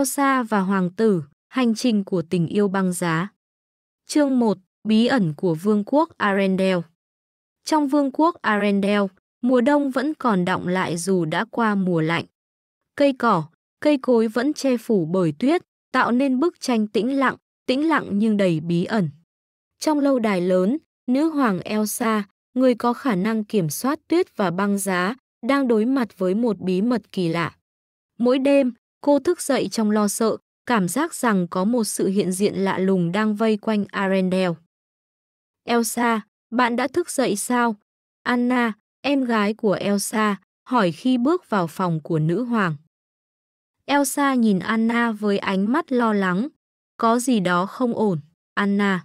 Elsa và Hoàng tử, hành trình của tình yêu băng giá. Chương 1, Bí ẩn của Vương quốc Arendelle Trong Vương quốc Arendelle, mùa đông vẫn còn đọng lại dù đã qua mùa lạnh. Cây cỏ, cây cối vẫn che phủ bởi tuyết, tạo nên bức tranh tĩnh lặng, tĩnh lặng nhưng đầy bí ẩn. Trong lâu đài lớn, nữ hoàng Elsa, người có khả năng kiểm soát tuyết và băng giá, đang đối mặt với một bí mật kỳ lạ. Mỗi đêm, Cô thức dậy trong lo sợ, cảm giác rằng có một sự hiện diện lạ lùng đang vây quanh Arendelle. Elsa, bạn đã thức dậy sao? Anna, em gái của Elsa, hỏi khi bước vào phòng của nữ hoàng. Elsa nhìn Anna với ánh mắt lo lắng. Có gì đó không ổn, Anna.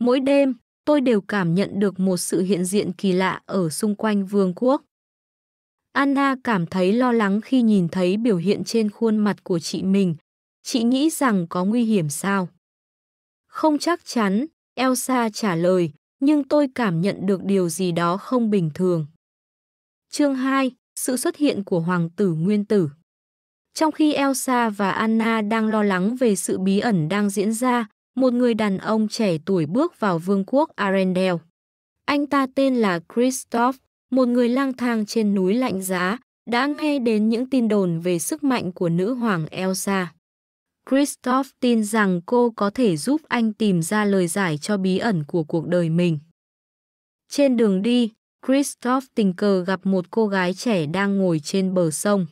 Mỗi đêm, tôi đều cảm nhận được một sự hiện diện kỳ lạ ở xung quanh vương quốc. Anna cảm thấy lo lắng khi nhìn thấy biểu hiện trên khuôn mặt của chị mình. Chị nghĩ rằng có nguy hiểm sao? Không chắc chắn, Elsa trả lời, nhưng tôi cảm nhận được điều gì đó không bình thường. Chương 2. Sự xuất hiện của Hoàng tử Nguyên tử Trong khi Elsa và Anna đang lo lắng về sự bí ẩn đang diễn ra, một người đàn ông trẻ tuổi bước vào vương quốc Arendelle. Anh ta tên là Christoph, một người lang thang trên núi lạnh giá, đã nghe đến những tin đồn về sức mạnh của nữ hoàng Elsa. Christoph tin rằng cô có thể giúp anh tìm ra lời giải cho bí ẩn của cuộc đời mình. Trên đường đi, Christoph tình cờ gặp một cô gái trẻ đang ngồi trên bờ sông.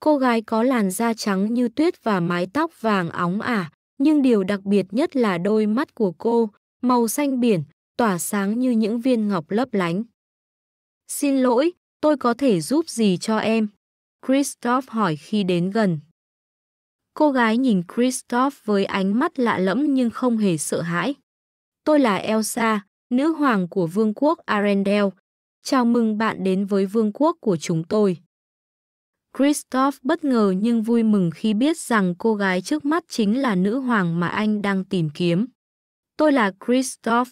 Cô gái có làn da trắng như tuyết và mái tóc vàng óng ả, nhưng điều đặc biệt nhất là đôi mắt của cô, màu xanh biển, tỏa sáng như những viên ngọc lấp lánh. Xin lỗi, tôi có thể giúp gì cho em? Christoph hỏi khi đến gần. Cô gái nhìn Christoph với ánh mắt lạ lẫm nhưng không hề sợ hãi. Tôi là Elsa, nữ hoàng của vương quốc Arendelle. Chào mừng bạn đến với vương quốc của chúng tôi. Christoph bất ngờ nhưng vui mừng khi biết rằng cô gái trước mắt chính là nữ hoàng mà anh đang tìm kiếm. Tôi là Christoph,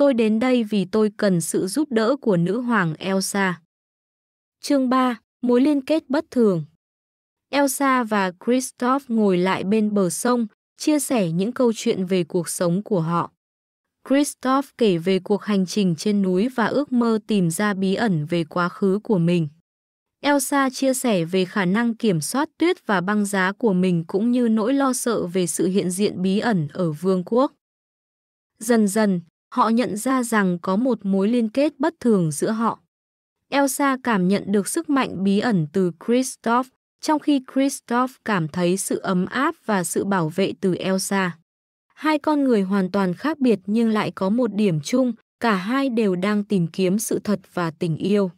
Tôi đến đây vì tôi cần sự giúp đỡ của nữ hoàng Elsa. Chương 3. Mối liên kết bất thường Elsa và Christoph ngồi lại bên bờ sông, chia sẻ những câu chuyện về cuộc sống của họ. Christoph kể về cuộc hành trình trên núi và ước mơ tìm ra bí ẩn về quá khứ của mình. Elsa chia sẻ về khả năng kiểm soát tuyết và băng giá của mình cũng như nỗi lo sợ về sự hiện diện bí ẩn ở vương quốc. Dần dần, Họ nhận ra rằng có một mối liên kết bất thường giữa họ. Elsa cảm nhận được sức mạnh bí ẩn từ Kristoff, trong khi Kristoff cảm thấy sự ấm áp và sự bảo vệ từ Elsa. Hai con người hoàn toàn khác biệt nhưng lại có một điểm chung, cả hai đều đang tìm kiếm sự thật và tình yêu.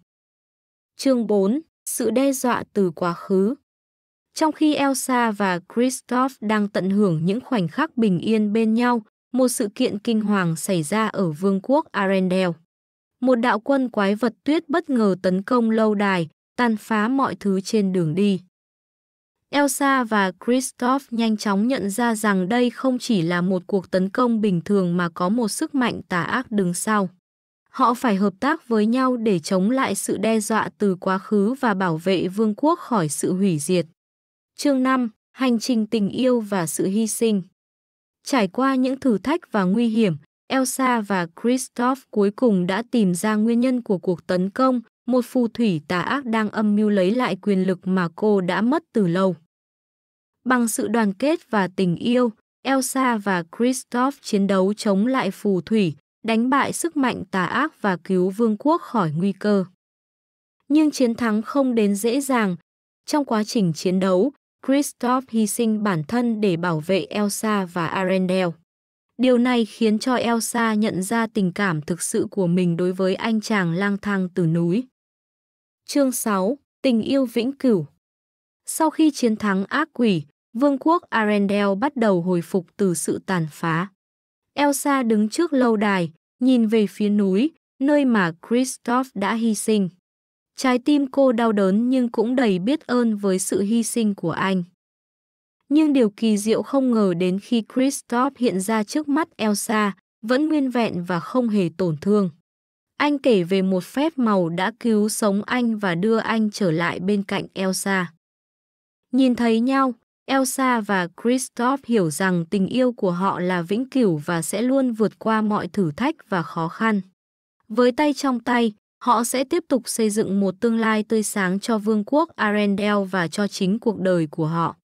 Chương 4. Sự đe dọa từ quá khứ Trong khi Elsa và Kristoff đang tận hưởng những khoảnh khắc bình yên bên nhau, một sự kiện kinh hoàng xảy ra ở vương quốc Arendelle. Một đạo quân quái vật tuyết bất ngờ tấn công lâu đài, tàn phá mọi thứ trên đường đi. Elsa và Kristoff nhanh chóng nhận ra rằng đây không chỉ là một cuộc tấn công bình thường mà có một sức mạnh tà ác đứng sau. Họ phải hợp tác với nhau để chống lại sự đe dọa từ quá khứ và bảo vệ vương quốc khỏi sự hủy diệt. Chương 5 Hành trình tình yêu và sự hy sinh Trải qua những thử thách và nguy hiểm, Elsa và Kristoff cuối cùng đã tìm ra nguyên nhân của cuộc tấn công, một phù thủy tà ác đang âm mưu lấy lại quyền lực mà cô đã mất từ lâu. Bằng sự đoàn kết và tình yêu, Elsa và Kristoff chiến đấu chống lại phù thủy, đánh bại sức mạnh tà ác và cứu vương quốc khỏi nguy cơ. Nhưng chiến thắng không đến dễ dàng. Trong quá trình chiến đấu, Kristoff hy sinh bản thân để bảo vệ Elsa và Arendelle. Điều này khiến cho Elsa nhận ra tình cảm thực sự của mình đối với anh chàng lang thang từ núi. Chương 6. Tình yêu vĩnh cửu Sau khi chiến thắng ác quỷ, vương quốc Arendelle bắt đầu hồi phục từ sự tàn phá. Elsa đứng trước lâu đài, nhìn về phía núi, nơi mà Kristoff đã hy sinh. Trái tim cô đau đớn nhưng cũng đầy biết ơn với sự hy sinh của anh. Nhưng điều kỳ diệu không ngờ đến khi Kristoff hiện ra trước mắt Elsa, vẫn nguyên vẹn và không hề tổn thương. Anh kể về một phép màu đã cứu sống anh và đưa anh trở lại bên cạnh Elsa. Nhìn thấy nhau, Elsa và Kristoff hiểu rằng tình yêu của họ là vĩnh cửu và sẽ luôn vượt qua mọi thử thách và khó khăn. Với tay trong tay, họ sẽ tiếp tục xây dựng một tương lai tươi sáng cho vương quốc Arendelle và cho chính cuộc đời của họ.